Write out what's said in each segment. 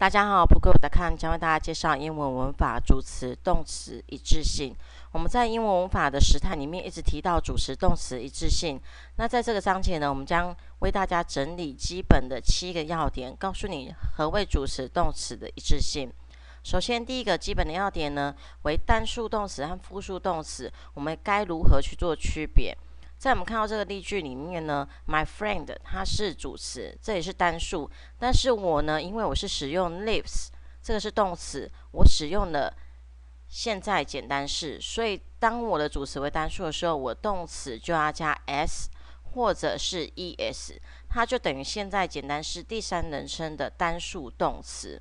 大家好，不 g 的看将为大家介绍英文文法主词动词一致性。我们在英文文法的时态里面一直提到主词动词一致性。那在这个章节呢，我们将为大家整理基本的七个要点，告诉你何谓主词动词的一致性。首先，第一个基本的要点呢，为单数动词和复数动词，我们该如何去做区别？在我们看到这个例句里面呢，my friend 它是主词，这里是单数，但是我呢，因为我是使用 lives，这个是动词，我使用了现在简单式，所以当我的主词为单数的时候，我动词就要加 s 或者是 es，它就等于现在简单式第三人称的单数动词。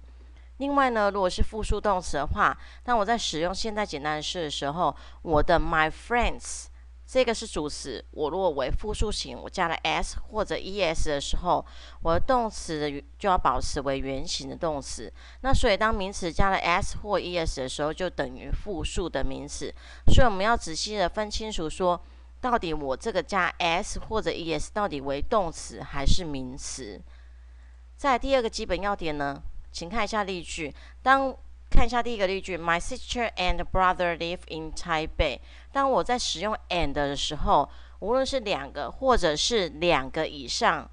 另外呢，如果是复数动词的话，当我在使用现在简单式的时候，我的 my friends。这个是主词，我如果为复数型，我加了 s 或者 es 的时候，我的动词就要保持为原形的动词。那所以当名词加了 s 或 es 的时候，就等于复数的名词。所以我们要仔细的分清楚，说到底我这个加 s 或者 es，到底为动词还是名词？在第二个基本要点呢，请看一下例句，当看一下第一个例句，My sister and brother live in Taipei。当我在使用 and 的时候，无论是两个或者是两个以上，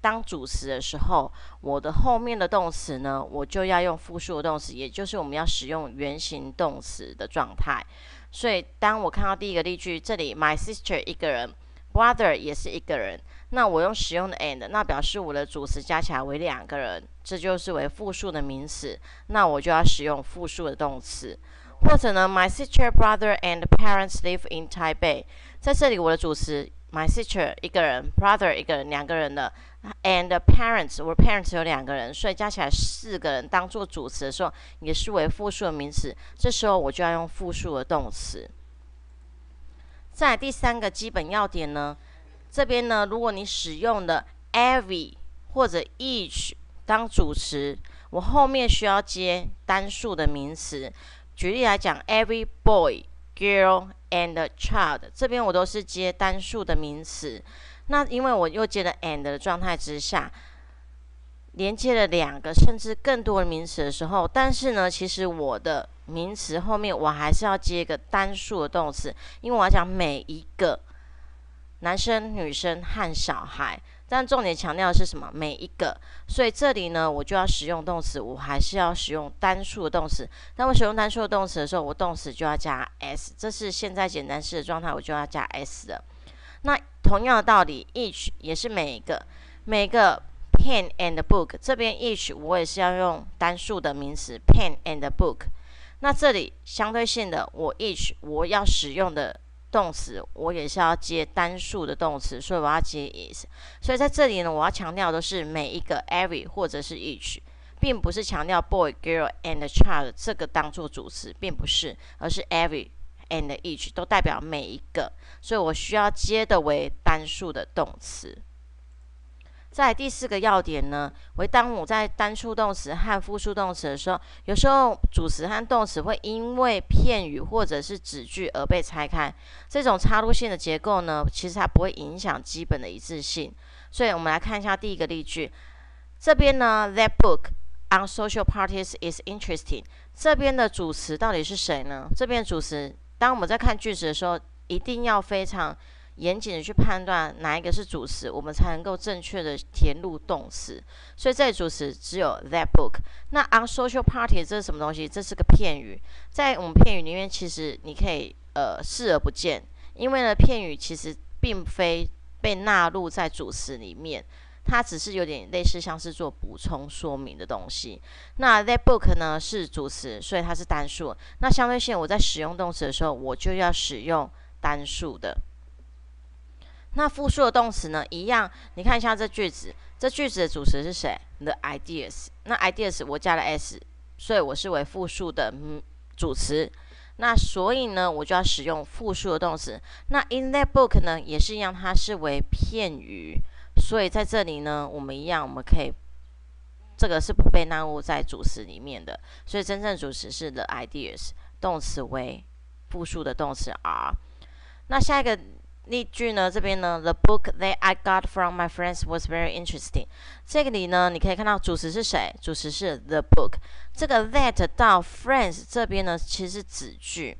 当主词的时候，我的后面的动词呢，我就要用复数的动词，也就是我们要使用原形动词的状态。所以，当我看到第一个例句，这里 my sister 一个人。Brother 也是一个人，那我用使用的 and，那表示我的主词加起来为两个人，这就是为复数的名词，那我就要使用复数的动词。或者呢，My sister, brother, and parents live in Taipei。在这里，我的主词，my sister 一个人，brother 一个人，两个人的，and parents，我的 parents 有两个人，所以加起来四个人当做主词的时候，也是为复数的名词，这时候我就要用复数的动词。再第三个基本要点呢，这边呢，如果你使用的 every 或者 each 当主词，我后面需要接单数的名词。举例来讲，every boy, girl and child，这边我都是接单数的名词。那因为我又接了 and 的状态之下，连接了两个甚至更多的名词的时候，但是呢，其实我的名词后面我还是要接一个单数的动词，因为我要讲每一个男生、女生和小孩。但重点强调的是什么？每一个。所以这里呢，我就要使用动词，我还是要使用单数的动词。当我使用单数的动词的时候，我动词就要加 s，这是现在简单式的状态，我就要加 s 的。那同样的道理，each 也是每一个，每个 pen and book 这边 each 我也是要用单数的名词 pen and book。那这里相对性的，我 each 我要使用的动词，我也是要接单数的动词，所以我要接 is。所以在这里呢，我要强调的是每一个 every 或者是 each，并不是强调 boy girl and child 这个当做主词，并不是，而是 every and each 都代表每一个，所以我需要接的为单数的动词。在第四个要点呢，为当我在单数动词和复数动词的时候，有时候主词和动词会因为片语或者是子句而被拆开。这种插入性的结构呢，其实它不会影响基本的一致性。所以，我们来看一下第一个例句。这边呢，That book on social parties is interesting。这边的主词到底是谁呢？这边主词，当我们在看句子的时候，一定要非常。严谨的去判断哪一个是主词，我们才能够正确的填入动词。所以这里主词只有 that book。那 on social party 这是什么东西？这是个片语。在我们片语里面，其实你可以呃视而不见，因为呢片语其实并非被纳入在主词里面，它只是有点类似像是做补充说明的东西。那 that book 呢是主词，所以它是单数。那相对性，我在使用动词的时候，我就要使用单数的。那复数的动词呢？一样，你看一下这句子，这句子的主词是谁？The ideas。那 ideas 我加了 s，所以我是为复数的主词。那所以呢，我就要使用复数的动词。那 In that book 呢，也是一样，它是为片语，所以在这里呢，我们一样，我们可以这个是不被纳入在主词里面的，所以真正主词是 the ideas，动词为复数的动词 are。那下一个。例句呢，这边呢，The book that I got from my friends was very interesting。这个里呢，你可以看到主词是谁？主词是 the book。这个 that 到 friends 这边呢，其实是子句，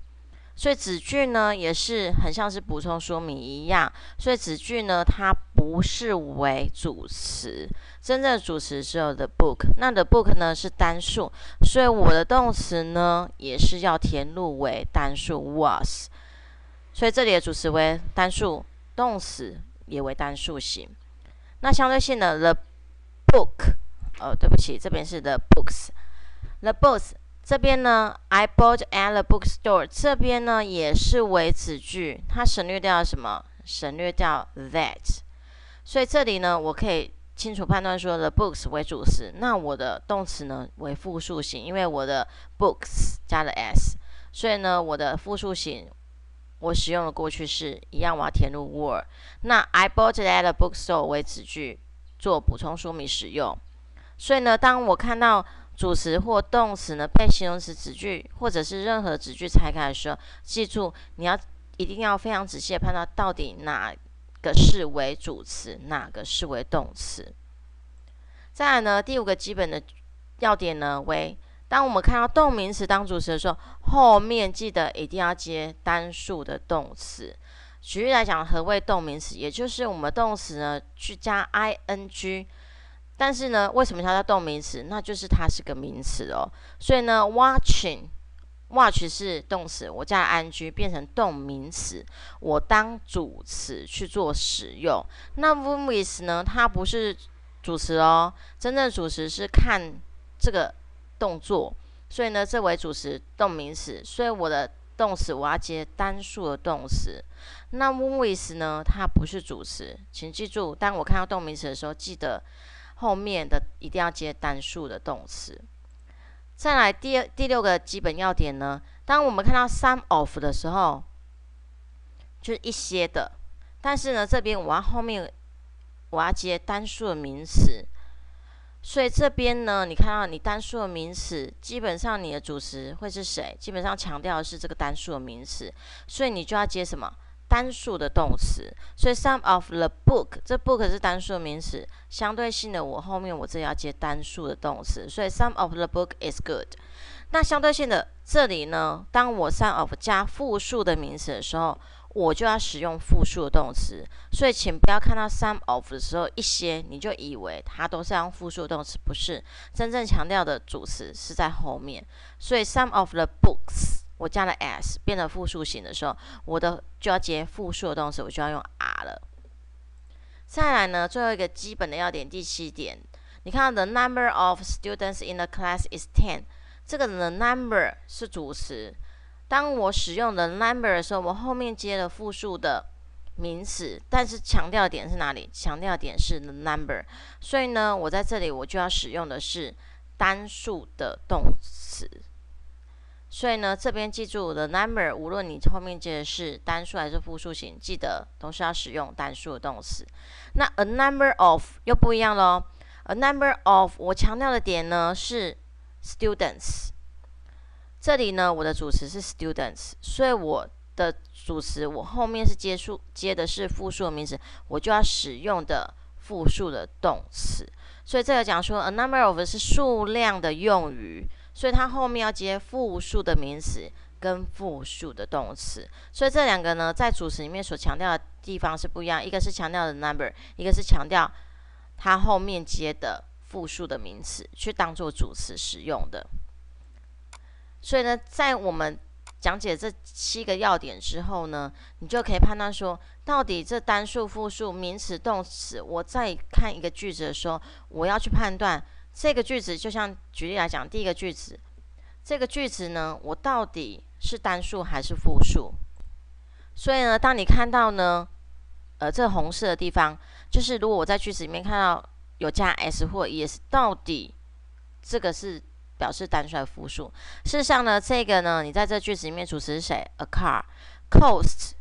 所以子句呢也是很像是补充说明一样，所以子句呢它不是为主词，真正的主词只有 the book。那 the book 呢是单数，所以我的动词呢也是要填入为单数 was。所以这里的主词为单数，动词也为单数型。那相对性的 the book，呃，对不起，这边是 the books，the books 这边呢，I bought at the book store。这边呢也是为主句，它省略掉什么？省略掉 that。所以这里呢，我可以清楚判断说 the books 为主词，那我的动词呢为复数型，因为我的 books 加了 s，所以呢我的复数型。我使用的过去式一样，我要填入 w e r e 那 I bought i t a t book so e 为子句做补充说明使用。所以呢，当我看到主词或动词呢被形容词子句或者是任何子句拆开的时候，记住你要一定要非常仔细的判断到底哪个是为主词，哪个是为动词。再来呢，第五个基本的要点呢为。当我们看到动名词当主词的时候，后面记得一定要接单数的动词。举例来讲，何谓动名词？也就是我们动词呢去加 ing，但是呢，为什么它叫动名词？那就是它是个名词哦。所以呢，watching，watch 是动词，我加 ing 变成动名词，我当主词去做使用。那 w i s 呢？它不是主词哦，真正主词是看这个。动作，所以呢，这为主词动名词，所以我的动词我要接单数的动词。那 with 呢，它不是主词，请记住，当我看到动名词的时候，记得后面的一定要接单数的动词。再来第二第六个基本要点呢，当我们看到 some of 的时候，就是一些的，但是呢，这边我要后面我要接单数的名词。所以这边呢，你看到你单数的名词，基本上你的主词会是谁？基本上强调的是这个单数的名词，所以你就要接什么单数的动词。所以 some of the book 这 book 是单数的名词，相对性的我后面我这要接单数的动词，所以 some of the book is good。那相对性的这里呢，当我 some of 加复数的名词的时候。我就要使用复数的动词，所以请不要看到 some of 的时候一些，你就以为它都是用复数的动词，不是真正强调的主词是在后面。所以 some of the books 我加了 s 变成复数型的时候，我的就要接复数的动词，我就要用 r 了。再来呢，最后一个基本的要点，第七点，你看到 the number of students in the class is ten，这个 the number 是主词。当我使用的 number 的时候，我后面接了复数的名词，但是强调点是哪里？强调点是 number，所以呢，我在这里我就要使用的是单数的动词。所以呢，这边记住 the number，无论你后面接的是单数还是复数型，记得同时要使用单数的动词。那 a number of 又不一样喽，a number of 我强调的点呢是 students。这里呢，我的主词是 students，所以我的主词我后面是接数接的是复数的名词，我就要使用的复数的动词。所以这个讲说 a number of 是数量的用语，所以它后面要接复数的名词跟复数的动词。所以这两个呢，在主词里面所强调的地方是不一样，一个是强调的 number，一个是强调它后面接的复数的名词去当做主词使用的。所以呢，在我们讲解这七个要点之后呢，你就可以判断说，到底这单数、复数、名词、动词。我再看一个句子，的时候，我要去判断这个句子。就像举例来讲，第一个句子，这个句子呢，我到底是单数还是复数？所以呢，当你看到呢，呃，这红色的地方，就是如果我在句子里面看到有加 s 或 es，到底这个是。表示单数、复数。事实上呢，这个呢，你在这句子里面，主词是谁？A car costs，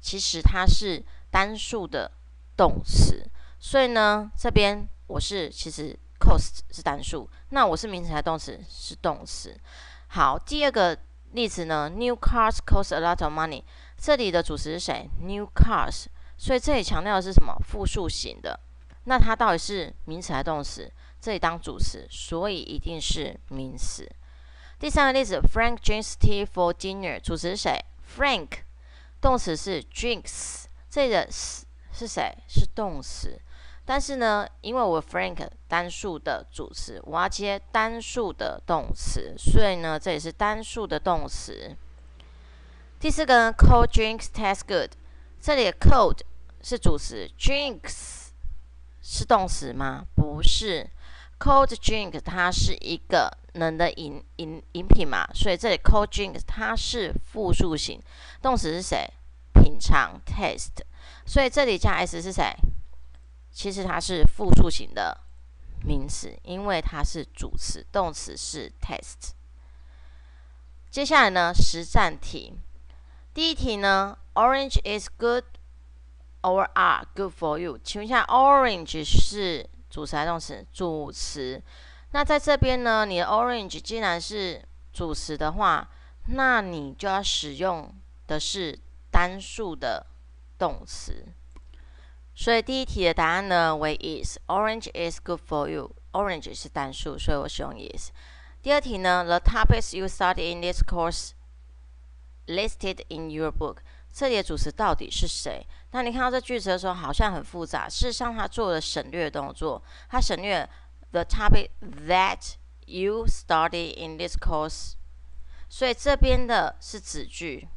其实它是单数的动词。所以呢，这边我是其实 cost 是单数，那我是名词还是动词？是动词。好，第二个例子呢，New cars cost a lot of money。这里的主词是谁？New cars。所以这里强调的是什么？复数型的。那它到底是名词还是动词？这里当主词，所以一定是名词。第三个例子，Frank drinks tea for dinner。主词是谁？Frank。动词是 drinks。这里的 s 是谁？是动词。但是呢，因为我 Frank 单数的主词，我要接单数的动词，所以呢，这里是单数的动词。第四个呢，Cold drinks taste good。这里的 cold 是主词，drinks 是动词吗？不是。Cold drink 它是一个冷的饮饮饮品嘛，所以这里 cold d r i n k 它是复数型。动词是谁？品尝 taste，所以这里加 s 是谁？其实它是复数型的名词，因为它是主词，动词是 taste。接下来呢，实战题，第一题呢，Orange is good or are good for you。请问一下，Orange 是？主词还是动词？主词。那在这边呢？你的 orange 既然是主词的话，那你就要使用的是单数的动词。所以第一题的答案呢为 is。Orange is good for you。Orange 是单数，所以我使用 is。第二题呢？The topics you s t u d y in this course listed in your book。这里的主词到底是谁？那你看到这句子的时候，好像很复杂。事实上，它做了省略动作，它省略了 the topic that you study in this course。所以这边的是子句。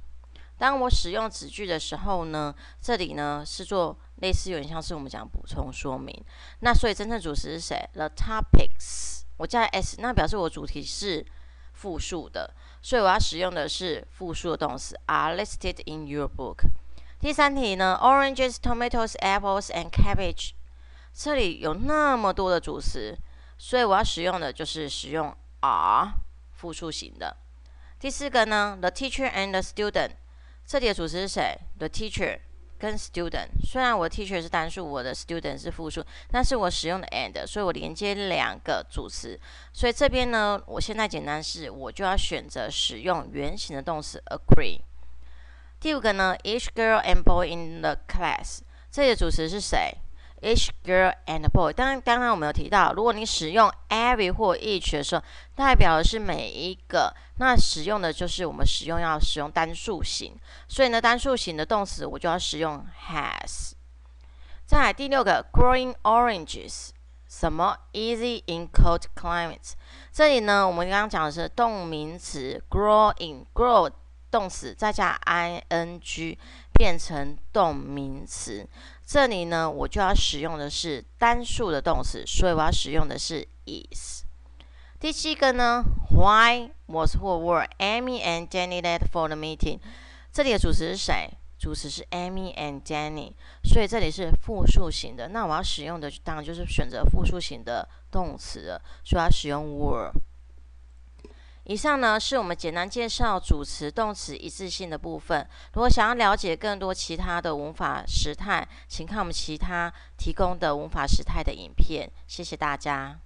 当我使用子句的时候呢，这里呢是做类似有点像是我们讲补充说明。那所以真正主词是谁？The topics，我加了 s，那表示我主题是复数的。所以我要使用的是复数的动词，are listed in your book。第三题呢，oranges, tomatoes, apples and cabbage，这里有那么多的主词，所以我要使用的就是使用 are 复数型的。第四个呢，the teacher and the student，这里的主词是谁？the teacher。跟 student，虽然我 teacher 是单数，我的 s t u d e n t 是复数，但是我使用的 and，所以我连接两个主词。所以这边呢，我现在简单是我就要选择使用原形的动词 agree。第五个呢，each girl and boy in the class，这的主词是谁？Each girl and boy，当然，刚刚我们有提到，如果你使用 every 或 each 的时候，代表的是每一个，那使用的就是我们使用要使用单数型。所以呢，单数型的动词我就要使用 has。再来第六个，Growing oranges，什么 easy in cold climates？这里呢，我们刚刚讲的是动名词 grow in g grow 动词再加 i n g 变成动名词。这里呢，我就要使用的是单数的动词，所以我要使用的是 is。第七个呢，Why was for were Amy and d a n n y late for the meeting？这里的主词是谁？主词是 Amy and d a n n y 所以这里是复数型的。那我要使用的当然就是选择复数型的动词，所以要使用 were。以上呢是我们简单介绍主词动词一致性的部分。如果想要了解更多其他的文法时态，请看我们其他提供的文法时态的影片。谢谢大家。